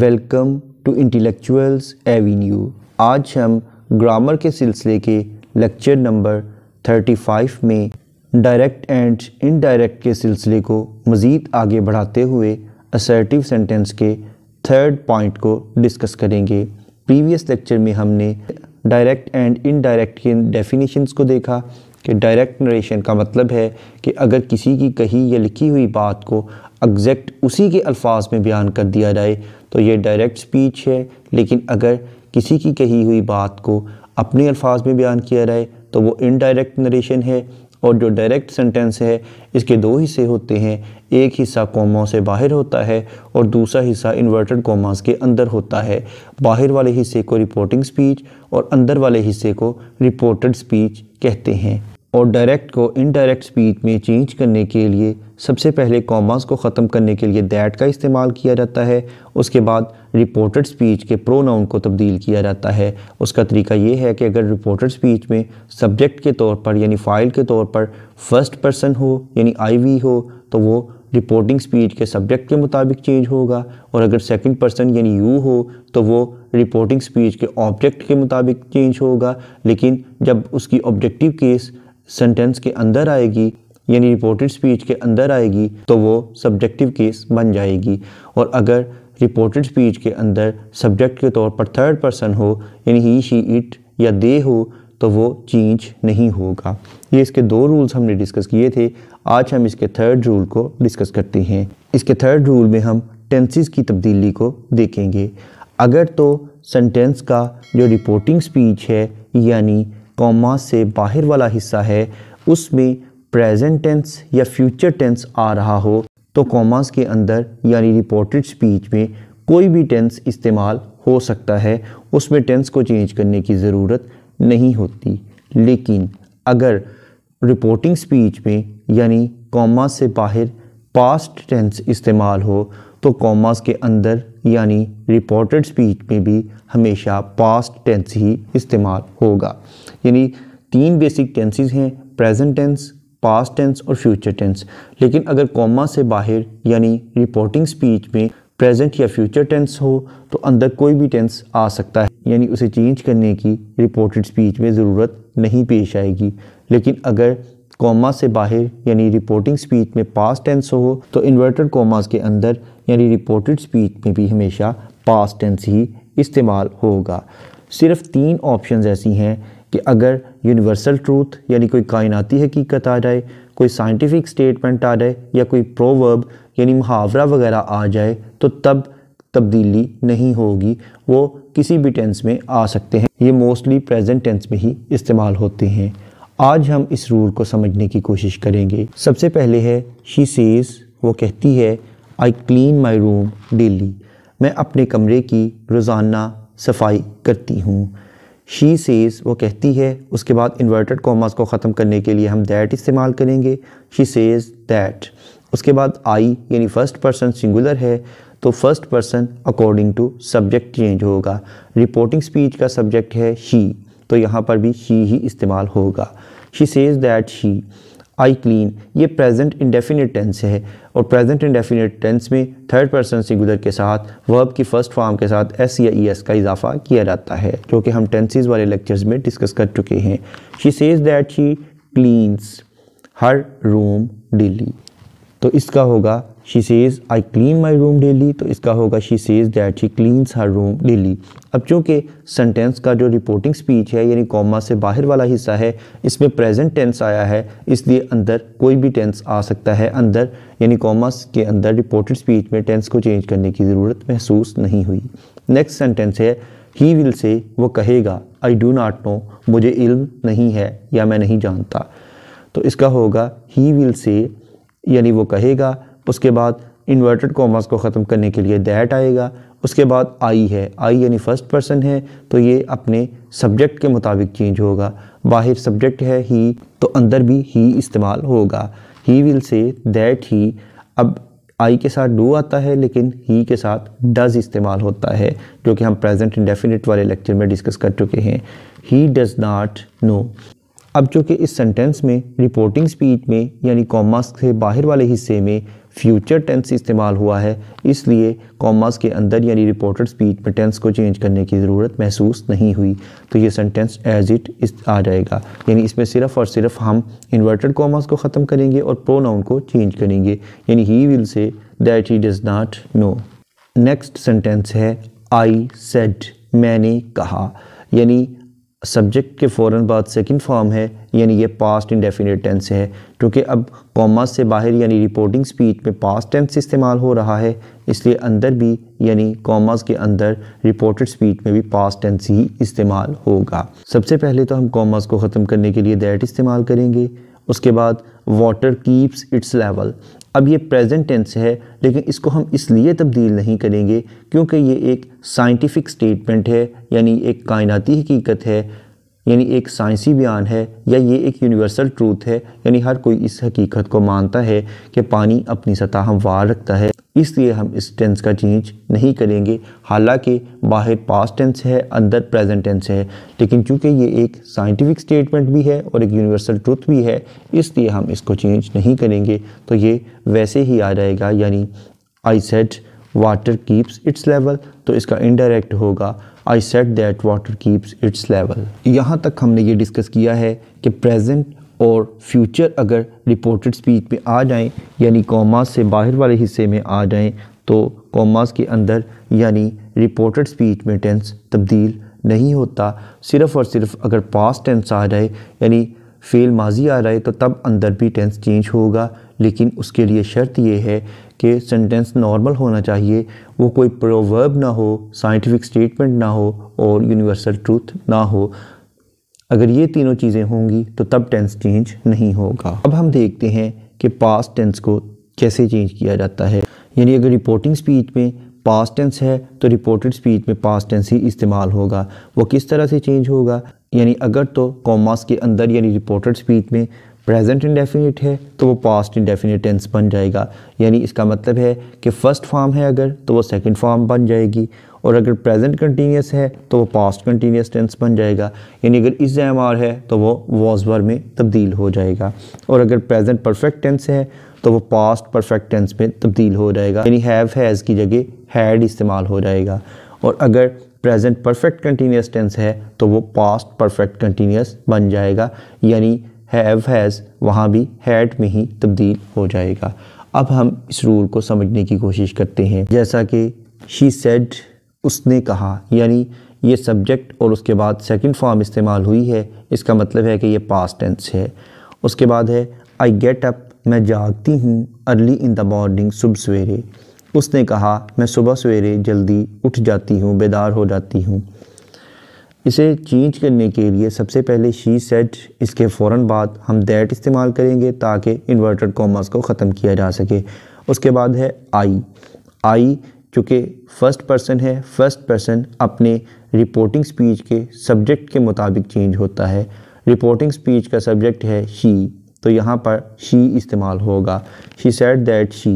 Welcome to intellectuals Avenue आज हम grammar के सिलसिले के लेक्चर नंबर 35 में डायरेक्ट एंड इनडायरेक्ट के सिलसिले को मज़ीद आगे बढ़ाते हुए असर्टिव सेंटेंस के थर्ड पॉइंट को डिस्कस करेंगे प्रीवियस लेक्चर में हमने डायरेक्ट एंड इनडायरेक्ट के डेफिनेशंस को देखा कि डायरेक्ट नरेशन का मतलब है कि अगर किसी की कही या लिखी हुई बात को एग्जैक्ट उसी के अल्फाज में बयान कर दिया जाए तो ये डायरेक्ट स्पीच है लेकिन अगर किसी की कही हुई बात को अपने अल्फाज में बयान किया जाए तो वो इनडायरेक्ट नरेशन है और जो डायरेक्ट सेंटेंस है इसके दो हिस्से होते हैं एक हिस्सा कोमा से बाहर होता है और दूसरा हिस्सा इन्वर्टेड कोमास के अंदर होता है बाहर वाले हिस्से को रिपोर्टिंग स्पीच और अंदर वाले हिस्से को रिपोर्टेड स्पीच कहते हैं और डायरेक्ट को इनडायरेक्ट स्पीच में चेंज करने के लिए सबसे पहले कॉमास को ख़त्म करने के लिए दैट का इस्तेमाल किया जाता है उसके बाद रिपोर्टेड स्पीच के प्रोनाउन को तब्दील किया जाता है उसका तरीका ये है कि अगर रिपोर्टेड स्पीच में सब्जेक्ट के तौर पर यानी फ़ाइल के तौर पर फर्स्ट पर्सन हो यानी आई हो तो वो रिपोर्टिंग स्पीच के सब्जेक्ट के मुताबिक चेंज होगा और अगर सेकंड पर्सन यानी यू हो तो वो रिपोर्टिंग स्पीच के ऑब्जेक्ट के मुताबिक चेंज होगा लेकिन जब उसकी ऑब्जेक्टिव केस सेंटेंस के अंदर आएगी यानी रिपोर्टेड स्पीच के अंदर आएगी तो वो सब्जेक्टिव केस बन जाएगी और अगर रिपोर्टेड स्पीच के अंदर सब्जेक्ट के तौर पर थर्ड पर्सन हो यानी ही शी इट या दे हो तो वो चेंज नहीं होगा ये इसके दो रूल्स हमने डिस्कस किए थे आज हम इसके थर्ड रूल को डिस्कस करते हैं इसके थर्ड रूल में हम टेंसेस की तब्दीली को देखेंगे अगर तो सेंटेंस का जो रिपोर्टिंग स्पीच है यानी कॉमा से बाहर वाला हिस्सा है उसमें प्रेजेंट टेंस या फ्यूचर टेंस आ रहा हो तो कॉमास के अंदर यानी रिपोर्टेड स्पीच में कोई भी टेंस इस्तेमाल हो सकता है उसमें टेंस को चेंज करने की ज़रूरत नहीं होती लेकिन अगर रिपोर्टिंग स्पीच में यानी कॉमा से बाहर पास्ट टेंस इस्तेमाल हो तो कॉमास के अंदर यानी रिपोर्टेड स्पीच में भी हमेशा पास्ट टेंस ही इस्तेमाल होगा यानी तीन बेसिक टेंसेज हैं प्रेजेंट टेंस पास्ट टेंस और फ्यूचर टेंस लेकिन अगर कॉमा से बाहर यानी रिपोर्टिंग स्पीच में प्रेजेंट या फ्यूचर टेंस हो तो अंदर कोई भी टेंस आ सकता है यानी उसे चेंज करने की रिपोर्टेड स्पीच में ज़रूरत नहीं पेश आएगी लेकिन अगर कॉमा से बाहर यानी रिपोर्टिंग स्पीच में पास टेंस हो तो इन्वर्टेड कॉमास के अंदर यानी रिपोर्टेड स्पीच में भी हमेशा पास टेंस ही इस्तेमाल होगा सिर्फ तीन ऑप्शंस ऐसी हैं कि अगर यूनिवर्सल ट्रूथ यानी कोई कायनाती हकीकत आ जाए कोई साइंटिफिक स्टेटमेंट आ जाए या कोई प्रोवर्ब यानी मुहावरा वगैरह आ जाए तो तब तब्दीली नहीं होगी वो किसी भी टेंस में आ सकते हैं ये मोस्टली प्रेजेंट टेंस में ही इस्तेमाल होते हैं आज हम इस रूल को समझने की कोशिश करेंगे सबसे पहले है शी सेज वो कहती है I clean my room daily मैं अपने कमरे की रोज़ाना सफाई करती हूँ शी सेज़ वो कहती है उसके बाद इन्वर्टेड कॉमास को ख़त्म करने के लिए हम दैट इस्तेमाल करेंगे शी सेज़ दैट उसके बाद आई यानी फ़र्स्ट पर्सन सिंगुलर है तो first person according to subject change होगा रिपोर्टिंग स्पीच का सब्जेक्ट है शी तो यहाँ पर भी शी ही इस्तेमाल होगा she says that she I clean ये प्रेजेंट इंडेफिनिट टेंस है और प्रेजेंट इंडेफिनिट टेंस में थर्ड पर्सन सिंगुलर के साथ वर्ब की फ़र्स्ट फॉर्म के साथ एस या ई e एस का इजाफा किया जाता है जो कि हम टेंसेज वाले लेक्चर्स में डिस्कस कर चुके हैं she says that she cleans her room daily तो इसका होगा she says I clean my room daily तो इसका होगा she says that she cleans her room daily अब चूँकि सेंटेंस का जो रिपोर्टिंग स्पीच है यानी कॉमा से बाहर वाला हिस्सा है इसमें प्रेजेंट टेंस आया है इसलिए अंदर कोई भी टेंस आ सकता है अंदर यानी कॉमा के अंदर रिपोर्टेड स्पीच में टेंस को चेंज करने की ज़रूरत महसूस नहीं हुई नेक्स्ट सेंटेंस है ही विल से वो कहेगा आई डू नाट नो मुझे इल्म नहीं है या मैं नहीं जानता तो इसका होगा ही विल से यानी वो कहेगा उसके बाद इन्वर्टेड कॉमर्स को ख़त्म करने के लिए दैट आएगा उसके बाद आई है आई यानी फ़र्स्ट पर्सन है तो ये अपने सब्जेक्ट के मुताबिक चेंज होगा बाहर सब्जेक्ट है ही तो अंदर भी ही इस्तेमाल होगा ही विल से दैट ही अब आई के साथ डू आता है लेकिन ही के साथ डज इस्तेमाल होता है जो कि हम प्रेजेंट इंडेफिनिट वाले लेक्चर में डिस्कस कर चुके हैं ही डज नाट नो अब चूँकि इस सेंटेंस में रिपोर्टिंग स्पीच में यानी कॉमर्स के बाहर वाले हिस्से में फ्यूचर टेंस इस्तेमाल हुआ है इसलिए कॉमास के अंदर यानी रिपोर्टेड स्पीच में टेंस को चेंज करने की ज़रूरत महसूस नहीं हुई तो ये सेंटेंस एज इट इस आ जाएगा यानी इसमें सिर्फ और सिर्फ हम इन्वर्टेड कॉमास को ख़त्म करेंगे और प्रोनाउन को चेंज करेंगे यानी he will say that he does not know next sentence है आई सेड मैंने कहा यानी सब्जेक्ट के फ़ौर बाद सेकेंड फॉर्म है यानी ये पास्ट इंडेफिनेट टेंस है क्योंकि अब कॉमा से बाहर यानी रिपोर्टिंग स्पीच में पास्ट टेंस इस्तेमाल हो रहा है इसलिए अंदर भी यानी कॉमास के अंदर रिपोर्टेड स्पीच में भी पास्ट टेंस ही इस्तेमाल होगा सबसे पहले तो हम कॉमास को ख़त्म करने के लिए दैट इस्तेमाल करेंगे उसके बाद वाटर कीप्स इट्स लेवल अब ये प्रेजेंट टेंस है लेकिन इसको हम इसलिए तब्दील नहीं करेंगे क्योंकि ये एक साइंटिफिक स्टेटमेंट है यानी एक कायनाती हकीकत है यानी एक साइंसी बयान है या ये एक यूनिवर्सल ट्रूथ है यानी हर कोई इस हकीकत को मानता है कि पानी अपनी सतह हमवार रखता है इसलिए हम इस टेंस का चेंज नहीं करेंगे हालांकि बाहर पास्ट टेंस है अंदर प्रेजेंट टेंस है लेकिन चूंकि ये एक साइंटिफिक स्टेटमेंट भी है और एक यूनिवर्सल ट्रुथ भी है इसलिए हम इसको चेंज नहीं करेंगे तो ये वैसे ही आ जाएगा यानी I said water keeps its level तो इसका इनडायरेक्ट होगा I said that water keeps its level यहाँ तक हमने ये डिस्कस किया है कि प्रेजेंट और फ्यूचर अगर रिपोर्टेड स्पीच में आ जाएं यानी कॉमास से बाहर वाले हिस्से में आ जाएं तो कॉमास के अंदर यानी रिपोर्टेड स्पीच में टेंस तब्दील नहीं होता सिर्फ़ और सिर्फ अगर पास टेंस आ जाए यानी फेल माजी आ रहा है तो तब अंदर भी टेंस चेंज होगा लेकिन उसके लिए शर्त यह है कि सेंटेंस नॉर्मल होना चाहिए वो कोई प्रोवर्ब ना हो साइंटिफिक स्टेटमेंट ना हो और यूनिवर्सल ट्रूथ ना हो अगर ये तीनों चीज़ें होंगी तो तब टेंस चेंज नहीं होगा अब हम देखते हैं कि पास्ट टेंस को कैसे चेंज किया जाता है यानी अगर रिपोर्टिंग स्पीच में पास्ट टेंस है तो रिपोर्टेड स्पीच में पास्ट टेंस ही इस्तेमाल होगा वो किस तरह से चेंज होगा यानी अगर तो कॉमास के अंदर यानी रिपोर्टेड स्पीच में प्रेजेंट इंडेफिनिट है तो वो पास्ट इंडेफिनिट टेंस बन जाएगा यानी इसका मतलब है कि फ़र्स्ट फॉर्म है अगर तो वो सेकंड फॉर्म बन जाएगी और अगर प्रेजेंट कंटीन्यूस है तो वो पास्ट कंटीन्यूस टेंस बन जाएगा यानी अगर इस एम आर है तो वो वॉज वर में तब्दील हो जाएगा और अगर प्रेजेंट परफेक्ट टेंस है तो वो पास्ट परफेक्ट टेंस में तब्दील हो जाएगा यानी हैव हैज़ की जगह हैड इस्तेमाल हो जाएगा और अगर प्रेजेंट परफेक्ट कंटीन्यूस टेंस है तो वो पास्ट परफेक्ट कंटीन्यूस बन जाएगा यानी हैव हैज़ वहाँ भी हैड में ही तब्दील हो जाएगा अब हम इस रूल को समझने की कोशिश करते हैं जैसा कि शी सेड उसने कहा यानी ये सब्जेक्ट और उसके बाद सेकंड फॉर्म इस्तेमाल हुई है इसका मतलब है कि ये पास्ट टेंस है उसके बाद है आई गेट अप मैं जागती हूँ अर्ली इन द मॉर्निंग सुबह सवेरे उसने कहा मैं सुबह सवेरे जल्दी उठ जाती हूँ बेदार हो जाती हूँ इसे चेंज करने के लिए सबसे पहले शी सेट इसके फ़ौर बाद हम दैट इस्तेमाल करेंगे ताकि इन्वर्टेड कॉमर्स को ख़त्म किया जा सके उसके बाद है आई आई चूँकि फ़र्स्ट पर्सन है फर्स्ट पर्सन अपने रिपोर्टिंग स्पीच के सब्जेक्ट के मुताबिक चेंज होता है रिपोर्टिंग स्पीच का सब्जेक्ट है शी तो यहाँ पर शी इस्तेमाल होगा she said that she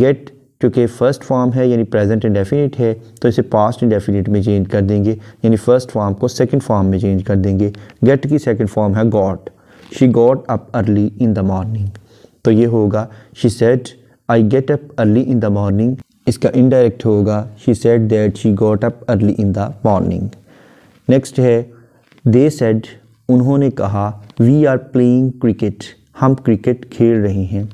get क्योंकि फ़र्स्ट फॉर्म है यानी प्रेजेंट इंडेफिनिट है तो इसे पास्ट इंडेफिनिट में चेंज कर देंगे यानी फ़र्स्ट फॉर्म को सेकंड फॉर्म में चेंज कर देंगे गेट की सेकंड फॉर्म है got she got up early in the morning तो ये होगा she said I get up early in the morning इसका इनडायरेक्ट होगा she said that she got up early in the morning next है they said उन्होंने कहा we are playing cricket हम cricket खेल रहे हैं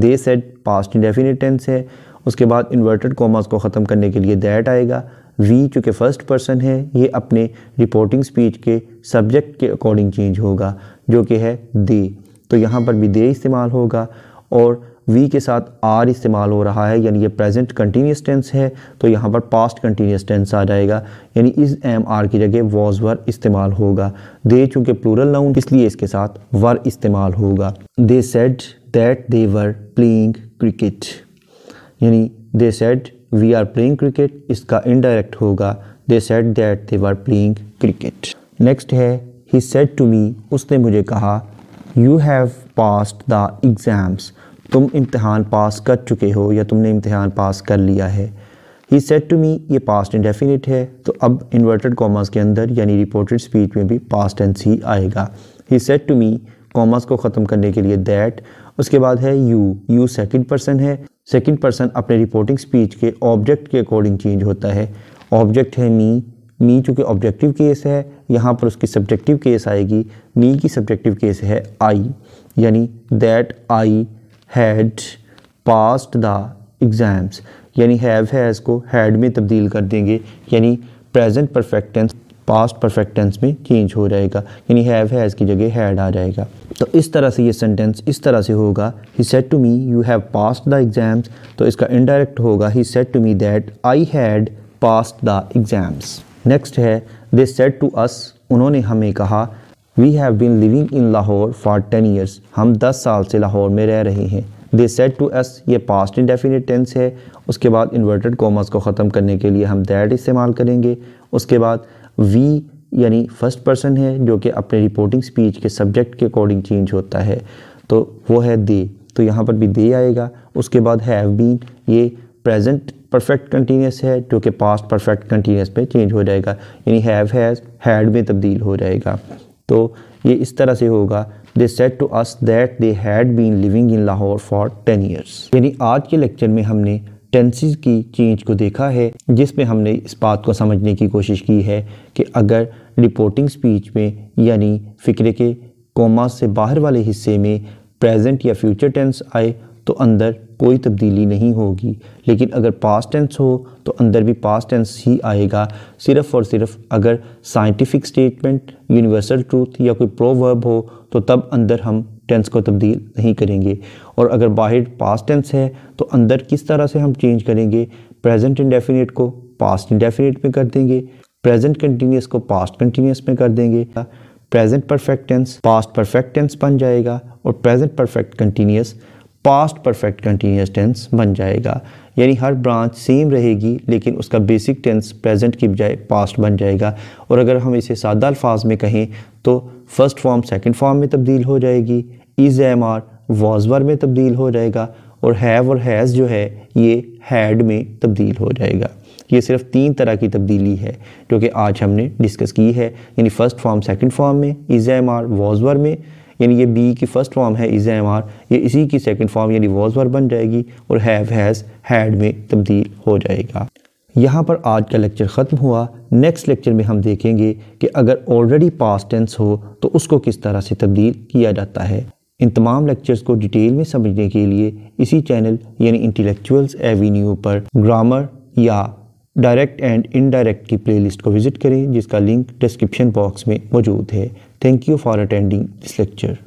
they said past definite tense है उसके बाद इन्वर्टेड कॉमास को ख़त्म करने के लिए दैट आएगा वी चूँकि फ़र्स्ट पर्सन है ये अपने रिपोर्टिंग स्पीच के सब्जेक्ट के अकॉर्डिंग चेंज होगा जो कि है दे तो यहाँ पर भी दे इस्तेमाल होगा और वी के साथ आर इस्तेमाल हो रहा है यानी ये प्रेजेंट कंटिन्यूस टेंस है तो यहाँ पर पास्ट कंटिन्यूस टेंस आ जाएगा यानी इस एम आर की जगह वॉज वर इस्तेमाल होगा दे चूंकि प्लूरल नाउन इसलिए इसके साथ वर इस्तेमाल होगा they said that they were playing cricket यानी they said we are playing cricket इसका इनडायरेक्ट होगा they said that they were playing cricket next है ही सेड टू मी उसने मुझे कहा you have passed the exams तुम इम्तहान पास कर चुके हो या तुमने इम्तहान पास कर लिया है ही सेट टू मी ये पास्ट इंडेफिनिट है तो अब इन्वर्टेड कॉमर्स के अंदर यानी रिपोर्टेड स्पीच में भी पास्ट टेंस ही आएगा he said to me commas को ख़त्म करने के लिए दैट उसके बाद है यू यू सेकंड पर्सन है सेकेंड पर्सन अपने रिपोर्टिंग स्पीच के ऑब्जेक्ट के अकॉर्डिंग चेंज होता है ऑब्जेक्ट है मी मी चूँकि ऑब्जेक्टिव केस है यहाँ पर उसकी सब्जेक्टिव केस आएगी मी की सब्जेक्टिव केस है आई यानी that I had passed the exams यानी हैव हैज़ को हैड में तब्दील कर देंगे यानी प्रेजेंट परफेक्टेंस पास्ट परफेक्टेंस में चेंज हो जाएगा यानी हैव हैज़ की जगह हैड आ जाएगा तो इस तरह से ये सेंटेंस इस तरह से होगा he said to me you have passed the exams तो इसका इनडायरेक्ट होगा he said to me that I had passed the exams next है दे सेट टू अस उन्होंने हमें कहा we have been living in Lahore for ten years हम दस साल से लाहौर में रह रहे हैं दे सेट टू एस ये पास्ट इन डेफिनेट टेंस है उसके बाद इन्वर्टेड कॉमर्स को ख़त्म करने के लिए हम दैट इस्तेमाल करेंगे उसके बाद वी यानी फर्स्ट पर्सन है जो कि अपने रिपोर्टिंग स्पीच के सब्जेक्ट के अकॉर्डिंग चेंज होता है तो वो है दे तो यहाँ पर भी दे आएगा उसके बाद हैव बीन ये प्रेजेंट परफेक्ट कंटीन्यूस है जो कि पास्ट परफेक्ट कंटीन्यूस में चेंज हो जाएगा यानी हैव हैज़ हैड में तब्दील हो जाएगा तो ये इस तरह से होगा they said to us that they had been living in Lahore for ten years यानी आज के लेक्चर में हमने टेंसिस की चेंज को देखा है जिसमें हमने इस बात को समझने की कोशिश की है कि अगर रिपोर्टिंग स्पीच में यानी फ़िक्रे के कोमा से बाहर वाले हिस्से में प्रेजेंट या फ्यूचर टेंस आए तो अंदर कोई तब्दीली नहीं होगी लेकिन अगर पास्ट टेंस हो तो अंदर भी पास्ट टेंस ही आएगा सिर्फ़ और सिर्फ अगर साइंटिफिक स्टेटमेंट यूनिवर्सल ट्रूथ या कोई प्रोवर्ब हो तो तब अंदर हम टेंस को तब्दील नहीं करेंगे और अगर बाहर पास्ट टेंस है तो अंदर किस तरह से हम चेंज करेंगे प्रेजेंट इंडेफिनेट को पास्ट इंडेफिनेट में कर देंगे प्रेजेंट कंटिन्यूस को पास्ट कंटिन्यूस में कर देंगे present perfect tense past perfect tense बन जाएगा और present perfect continuous past perfect continuous tense बन जाएगा यानी हर ब्रांच सेम रहेगी लेकिन उसका बेसिक टेंस प्रेजेंट की बजाय पास्ट बन जाएगा और अगर हम इसे सादा अल्फाज में कहें तो फर्स्ट फॉर्म सेकंड फॉर्म में तब्दील हो जाएगी इज़ एम आर वॉजवर में तब्दील हो जाएगा और हैव और हैज़ जो है ये हैड में तब्दील हो जाएगा ये सिर्फ तीन तरह की तब्दीली है जो कि आज हमने डिस्कस की है यानी फ़र्स्ट फॉर्म सेकेंड फॉर्म में इज़ एम आर वॉजवर में यानी ये बी की फ़र्स्ट फॉर्म है इज़ एम आर ये इसी की सेकंड फॉर्म यानी वॉज वर बन जाएगी और हैव हैज़ हैड में तब्दील हो जाएगा यहाँ पर आज का लेक्चर ख़त्म हुआ नेक्स्ट लेक्चर में हम देखेंगे कि अगर ऑलरेडी पास टेंस हो तो उसको किस तरह से तब्दील किया जाता है इन तमाम लेक्चर्स को डिटेल में समझने के लिए इसी चैनल यानी इंटेलेक्चुअल्स एवेन्यू पर ग्रामर या डायरेक्ट एंड इनडायरेक्ट की प्लेलिस्ट को विज़िट करें जिसका लिंक डिस्क्रिप्शन बॉक्स में मौजूद है Thank you for attending this lecture.